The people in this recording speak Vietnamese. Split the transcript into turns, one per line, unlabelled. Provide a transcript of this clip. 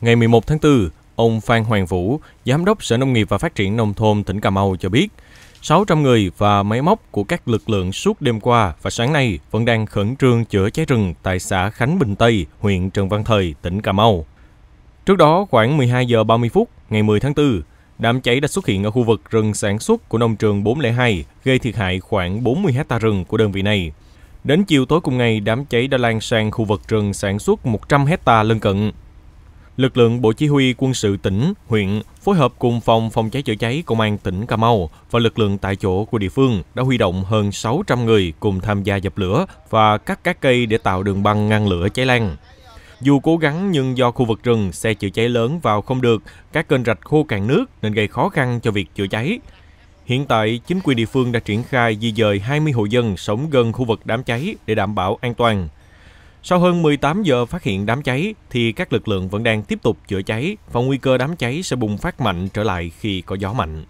Ngày 11 tháng 4, ông Phan Hoàng Vũ, Giám đốc Sở Nông nghiệp và Phát triển Nông thôn tỉnh Cà Mau cho biết, 600 người và máy móc của các lực lượng suốt đêm qua và sáng nay vẫn đang khẩn trương chữa cháy rừng tại xã Khánh Bình Tây, huyện Trần Văn Thời, tỉnh Cà Mau. Trước đó, khoảng 12 giờ 30 phút ngày 10 tháng 4, đám cháy đã xuất hiện ở khu vực rừng sản xuất của nông trường 402, gây thiệt hại khoảng 40 hecta rừng của đơn vị này. Đến chiều tối cùng ngày, đám cháy đã lan sang khu vực rừng sản xuất 100 hecta lân cận lực lượng Bộ Chỉ huy Quân sự tỉnh, huyện phối hợp cùng Phòng Phòng cháy chữa cháy Công an tỉnh Cà Mau và lực lượng tại chỗ của địa phương đã huy động hơn 600 người cùng tham gia dập lửa và cắt các cây để tạo đường băng ngăn lửa cháy lan. Dù cố gắng nhưng do khu vực rừng, xe chữa cháy lớn vào không được, các kênh rạch khô cạn nước nên gây khó khăn cho việc chữa cháy. Hiện tại, chính quyền địa phương đã triển khai di dời 20 hộ dân sống gần khu vực đám cháy để đảm bảo an toàn. Sau hơn 18 giờ phát hiện đám cháy thì các lực lượng vẫn đang tiếp tục chữa cháy và nguy cơ đám cháy sẽ bùng phát mạnh trở lại khi có gió mạnh.